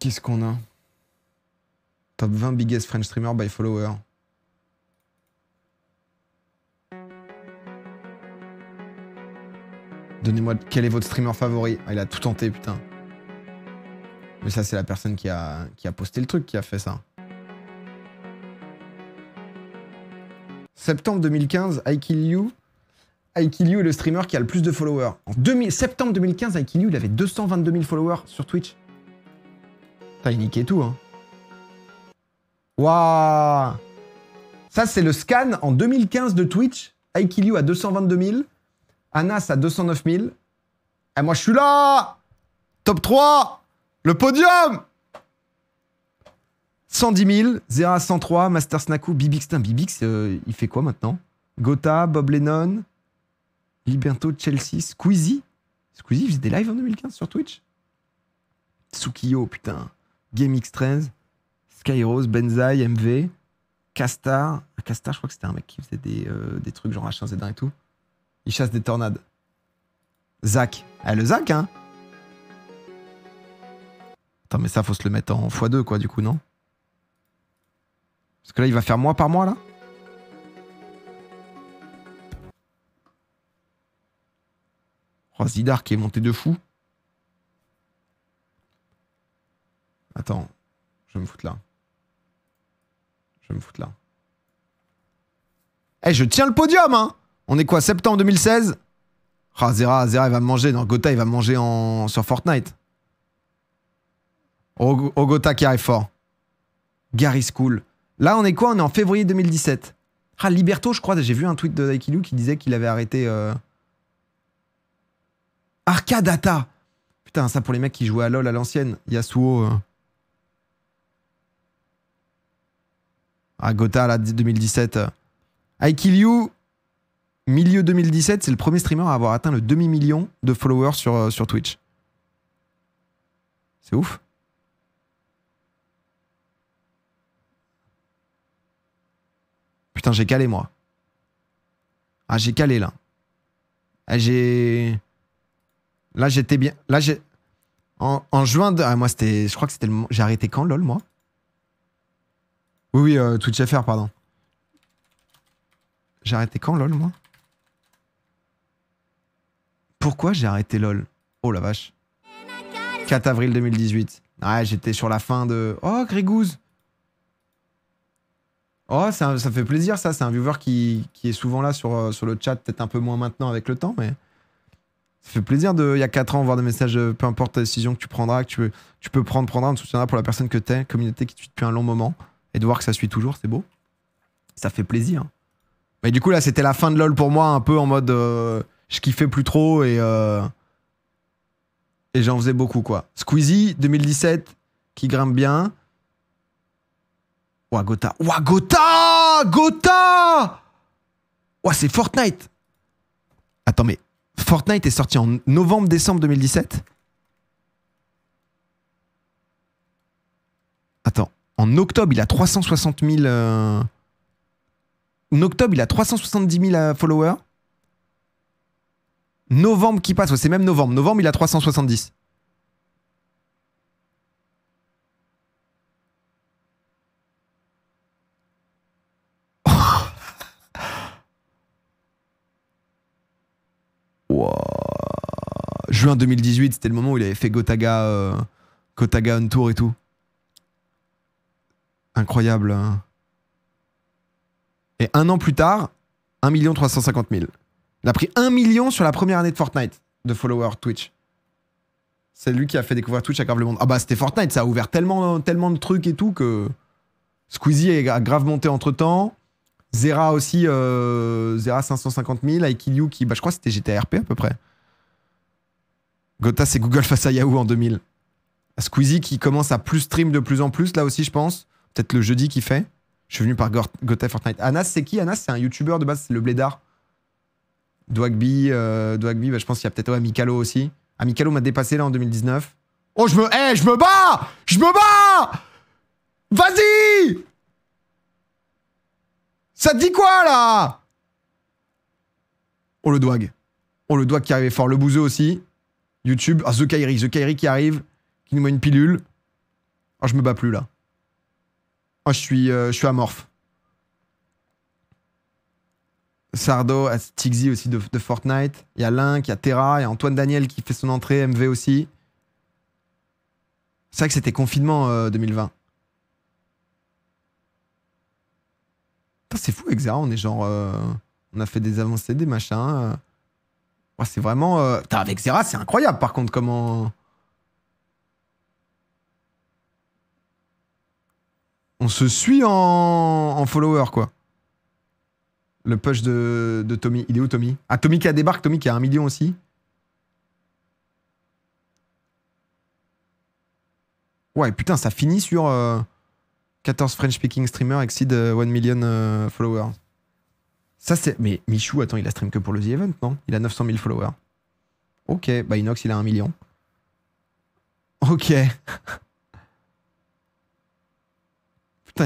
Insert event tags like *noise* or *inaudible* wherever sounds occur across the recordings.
Qu'est-ce qu'on a Top 20 biggest French streamer by follower. Donnez-moi quel est votre streamer favori. Ah, il a tout tenté, putain. Mais ça, c'est la personne qui a, qui a posté le truc qui a fait ça. Septembre 2015, I Kill est le streamer qui a le plus de followers. En septembre 2015, I il avait 222 000 followers sur Twitch. T'as niqué tout, hein. Waouh Ça, c'est le scan en 2015 de Twitch. Aikiliu à 222 000. Anas à 209 000. Et moi, je suis là Top 3 Le podium 110 000, Zera 103, Master Snaku, Bibix. Bibix, euh, il fait quoi maintenant Gota, Bob Lennon, Liberto, Chelsea, Squeezie. Squeezie faisait des lives en 2015 sur Twitch. Tsukiyo, putain. GameX13, Skyros, benzai MV, Castar. Castar, je crois que c'était un mec qui faisait des, euh, trucs genre H1Z1 et tout. Il chasse des tornades. Zach. Ah, le Zach, hein Attends, mais ça, faut se le mettre en x2, quoi, du coup, non Parce que là, il va faire mois par mois, là Oh, Zidar qui est monté de fou. Attends, je vais me foutre là. Je vais me foutre là. Eh, je tiens le podium, hein On est quoi, septembre 2016 Ah, Zera, Zera, il va me manger. Non, Gota, il va me manger en... sur Fortnite. Oh, qui arrive fort. Gary School. Là, on est quoi On est en février 2017. Ah, Liberto, je crois, j'ai vu un tweet de Daikilu qui disait qu'il avait arrêté... Euh, Arcadata Putain, ça pour les mecs qui jouaient à LoL à l'ancienne. Yasuo... Euh. à ah, Gotha là, 2017. I Kill You, milieu 2017, c'est le premier streamer à avoir atteint le demi-million de followers sur, euh, sur Twitch. C'est ouf. Putain, j'ai calé moi. Ah, j'ai calé là. Ah, j'ai. Là, j'étais bien. Là, j'ai. En, juin de. Ah, moi, c'était. Je crois que c'était le. J'ai arrêté quand, lol, moi oui, oui, euh, pardon. J'ai arrêté quand LOL, moi Pourquoi j'ai arrêté LOL Oh la vache. 4 avril 2018. Ouais, j'étais sur la fin de... Oh, Grégouze Oh, ça, fait plaisir, ça. C'est un viewer qui, est souvent là euh, sur, le chat, peut-être un peu moins maintenant avec le temps, mais... Ça fait plaisir de, il y a 4 ans, voir des messages, euh, peu importe ta décision que tu prendras, que tu, peux prendre, prendre, on te soutiendra pour la personne que t'es, communauté qui tue depuis un long moment de voir que ça suit toujours, c'est beau. Ça fait plaisir. Mais du coup, là, c'était la fin de LoL pour moi, un peu en mode euh, je kiffais plus trop et, euh, et j'en faisais beaucoup, quoi. Squeezie, 2017, qui grimpe bien. Ouah, Gotha. Ouah, Gotha Gotha Ouah, c'est Fortnite Attends, mais Fortnite est sorti en novembre-décembre 2017 En octobre, il a 360 000. Euh, en octobre, il a 370 000 euh, followers. Novembre qui passe, c'est même novembre. Novembre, il a 370. *laughs* wow. Juin 2018, c'était le moment où il avait fait Gotaga, euh, Gotaga on tour et tout. Incroyable. Hein. Et un an plus tard, 1 350 000. Il a pris 1 million sur la première année de Fortnite, de followers Twitch. C'est lui qui a fait découvrir Twitch à grave le monde. Ah bah c'était Fortnite, ça a ouvert tellement, tellement de trucs et tout que Squeezie a grave monté entre temps. Zera aussi, euh, Zera 550 000, IKILU qui, bah je crois c'était GTRP à peu près. Gota c'est Google face à Yahoo en 2000. Squeezie qui commence à plus stream de plus en plus là aussi je pense peut-être le jeudi qui fait. Je suis venu par Gotham Fortnite. Anas, c'est qui Anas, c'est un YouTuber de base, c'est le blédard. Dwagby, euh, bah, je pense qu'il y a peut-être Amicalo aussi. Amicalo ah, m'a dépassé là en 2019. Oh, je me. Eh, je me bats Je me bats Vas-y Ça te dit quoi là Oh, le Dwag. Oh, le Dwag qui arrivait fort. Le Bouzeux aussi. YouTube. Ah, The Kairi. The qui arrive, qui nous met une pilule. oh, je me bats plus là. Oh, je suis, euh, je suis amorphe. Sardo, Tixi aussi de, Fortnite. Il y a Link, il y a Terra, il Antoine Daniel qui fait son entrée, MV aussi. C'est vrai que c'était confinement 2020. Euh, c'est fou, Zera. on est genre. Euh, on a fait des avancées, des machins. Ouais, c'est vraiment. avec Zera, c'est incroyable par contre comment. on se suit en, en follower, quoi. Le push de, Tommy. Il est où, Tommy Ah, Tommy qui a débarqué. Tommy qui a un million aussi. Ouais, putain, ça finit sur 14 euh, French speaking streamers exceed 1 euh, million euh, followers. Ça, c'est. Mais Michou, attends, il a stream que pour le The Event, non Il a 900 000 followers. Ok, bah Inox, il a un million. Ok. *laughs*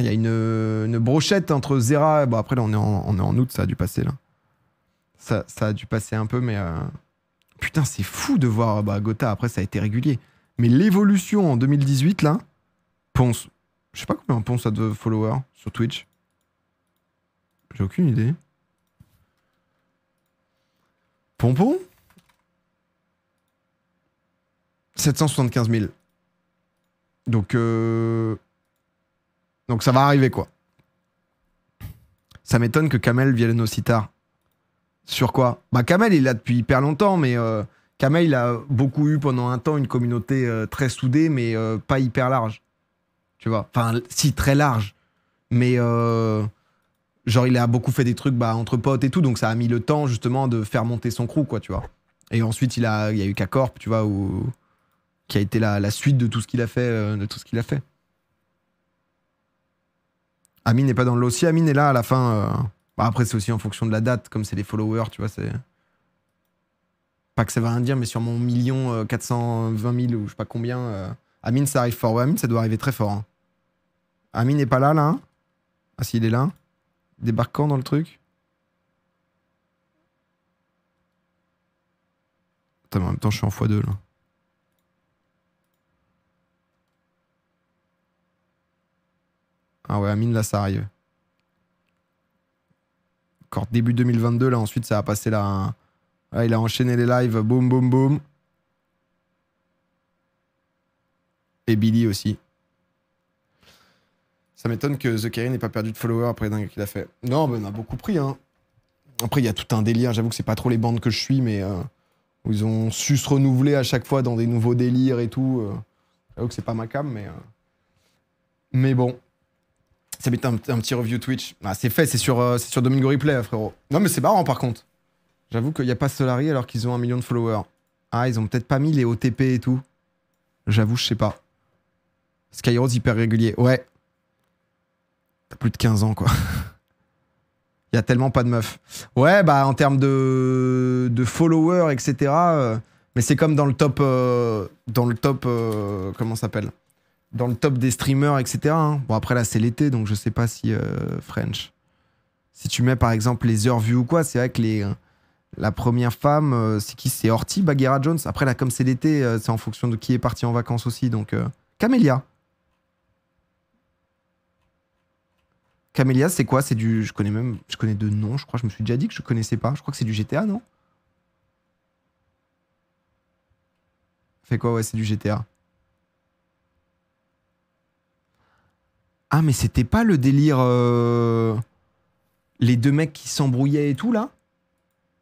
Il y a une, brochette entre Zera. Bon, après, là, on est, en, août, ça a dû passer, là. Ça, a dû passer un peu, mais. Euh, putain, c'est fou de voir bah, Gotha. Après, ça a été régulier. Mais l'évolution en 2018, là, Ponce. Je sais pas combien Ponce a de followers sur Twitch. J'ai aucune idée. Pompon 775 000. Donc, euh, donc ça va arriver, quoi. Ça m'étonne que Kamel vienne aussi tard. Sur quoi Bah Kamel, il est là depuis hyper longtemps, mais euh, Kamel, il a beaucoup eu pendant un temps une communauté euh, très soudée, mais euh, pas hyper large. Tu vois Enfin, si, très large. Mais genre, il a beaucoup fait des trucs bah, entre potes et tout, donc ça a mis le temps justement de faire monter son crew, quoi, tu vois. Et ensuite, il, a, il y a eu k tu vois, qui a été la, la, suite de tout ce qu'il a fait. de tout ce qu'il a fait. Amine n'est pas dans le lot. Si Amine est là à la fin, euh. bah, après c'est aussi en fonction de la date, comme c'est les followers, tu vois, c'est. Pas que ça va rien dire, mais sur mon million 420 euh, 000 ou je sais pas combien, euh. Amine ça arrive fort. Amine ça doit arriver très fort. Hein. Amine n'est pas là là. Hein. Ah si, il est là. Débarquant dans le truc. Attends, mais en même temps, je suis en x2 là. Ah ouais, Amine, là, ça arrive. Encore début 2022, là, ensuite, ça a passé là. il a enchaîné les lives, boum, boum, boum. Et Billy aussi. Ça m'étonne que The Kerry n'ait pas perdu de followers après les dingues qu'il a fait. Non, mais on a beaucoup pris, hein. Après, il y a tout un délire. J'avoue que c'est pas trop les bandes que je suis, mais euh, ils ont su se renouveler à chaque fois dans des nouveaux délires et tout. Euh. J'avoue que c'est pas ma cam, mais. Euh. Mais bon, ça met un, petit review Twitch. Ah, c'est fait, c'est sur, euh, sur Domingo Replay, hein, frérot. Non, mais c'est marrant par contre. J'avoue qu'il n'y a pas Solari alors qu'ils ont un million de followers. Ah, ils ont peut-être pas mis les OTP et tout. J'avoue, je sais pas. Skyros hyper régulier. Ouais. T'as plus de 15 ans, quoi. *laughs* Il y a tellement pas de meufs. Ouais, bah en termes de, de followers, etc. Euh, mais c'est comme dans le top. Euh, dans le top. comment ça s'appelle dans le top des streamers, etc. Hein. Bon, après là, c'est l'été, donc je sais pas si euh, French. Si tu mets par exemple les heures vues ou quoi, c'est vrai que les, euh, la première femme, euh, c'est qui C'est Horty, Bagheera Jones. Après là, comme c'est l'été, c'est en fonction de qui est parti en vacances aussi. Donc Camélia. Camélia, c'est quoi C'est du, je connais même, je connais deux noms. Je crois, je me suis déjà dit que je connaissais pas. Je crois que c'est du GTA, non c'est quoi Ouais, c'est du GTA. Ah, mais c'était pas le délire. Euh, les deux mecs qui s'embrouillaient et tout, là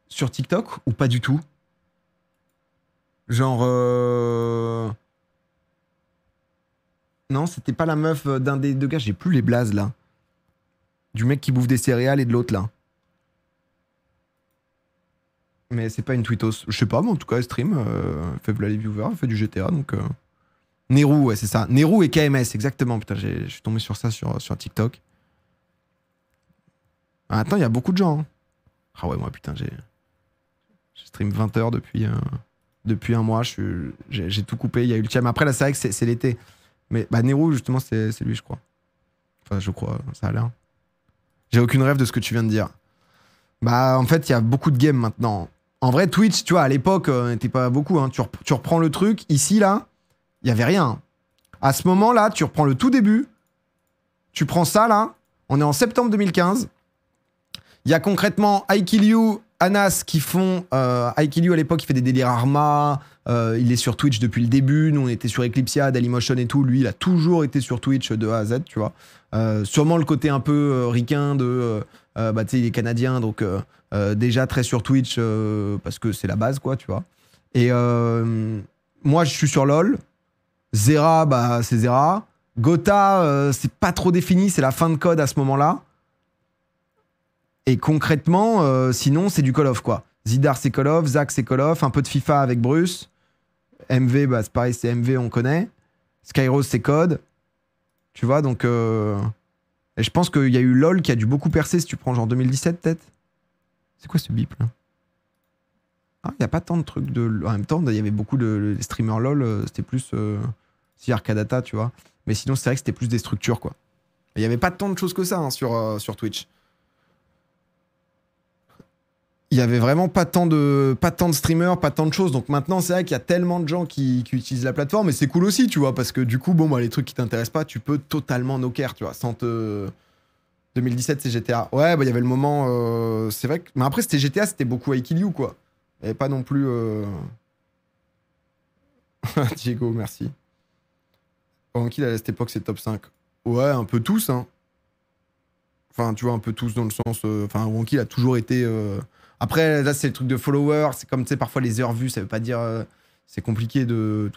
Sur TikTok Ou pas du tout Genre. Euh, non, c'était pas la meuf d'un des deux gars. J'ai plus les blazes, là. Du mec qui bouffe des céréales et de l'autre, là. Mais c'est pas une tweetos. Je sais pas, mais en tout cas, stream. Euh, elle fait fait du GTA, donc. Nehru, ouais, c'est ça. Nehru et KMS, exactement. Putain, je suis tombé sur ça sur, sur TikTok. Ah, attends, il y a beaucoup de gens. Hein. Ah ouais, moi, putain, j'ai. Je stream 20 heures depuis, euh, depuis un mois. J'ai tout coupé. Il y a eu le thème. Après, là, c'est vrai que c'est l'été. Mais bah, justement, c'est lui, je crois. Enfin, je crois, ça a l'air. J'ai aucune rêve de ce que tu viens de dire. Bah, en fait, il y a beaucoup de games maintenant. En vrai, Twitch, tu vois, à l'époque, euh, on n'était pas beaucoup. Hein. tu reprends le truc. Ici, là, il n'y avait rien. À ce moment-là, tu reprends le tout début. Tu prends ça, là. On est en septembre 2015. Il y a concrètement I Kill You, Anas qui font. Euh, I Kill You à l'époque, il fait des délires Arma. Euh, il est sur Twitch depuis le début. Nous, on était sur Eclipsia, Dailymotion et tout. Lui, il a toujours été sur Twitch de A à Z, tu vois. Euh, sûrement le côté un peu euh, ricain de. bah, tu sais, il est canadien, donc déjà très sur Twitch parce que c'est la base, quoi, tu vois. Et moi, je suis sur LoL. Zera, bah, c'est Zera. Gotha, euh, c'est pas trop défini, c'est la fin de code à ce moment-là. Et concrètement, euh, sinon, c'est du Call of, quoi. Zidar, c'est Call of, Zach, c'est Call of, un peu de FIFA avec Bruce. MV, bah, c'est pareil, c'est MV, on connaît. Skyros, c'est Code. Tu vois, donc. Euh, et je pense qu'il y a eu LOL qui a dû beaucoup percer si tu prends genre 2017, peut-être. C'est quoi ce bip là ah, Il y a pas tant de trucs de. En même temps, il y avait beaucoup de streamers LOL, c'était plus si Arcadata, tu vois. Mais sinon, c'est vrai que c'était plus des structures, quoi. Il n'y avait pas tant de choses que ça hein, sur, euh, sur Twitch. Il n'y avait vraiment pas tant, de, pas tant de streamers, pas tant de choses. Donc maintenant, c'est vrai qu'il y a tellement de gens qui, utilisent la plateforme et c'est cool aussi, tu vois, parce que du coup, bon, les trucs qui t'intéressent pas, tu peux totalement knocker, tu vois, 2017, c'est GTA. Ouais, bah, il y avait le moment. Euh, c'est vrai que. Mais après, c'était GTA, c'était beaucoup à quoi. Et pas non plus. Euh, *laughs* Diego, merci. Wanky à cette époque, c'est top 5. Ouais, un peu tous, hein. Enfin, tu vois, un peu tous dans le sens. Euh, enfin, Wonky, a toujours été. Euh, après, là, c'est le truc de followers, C'est comme, tu sais, parfois les heures vues, ça veut pas dire. Euh, c'est compliqué de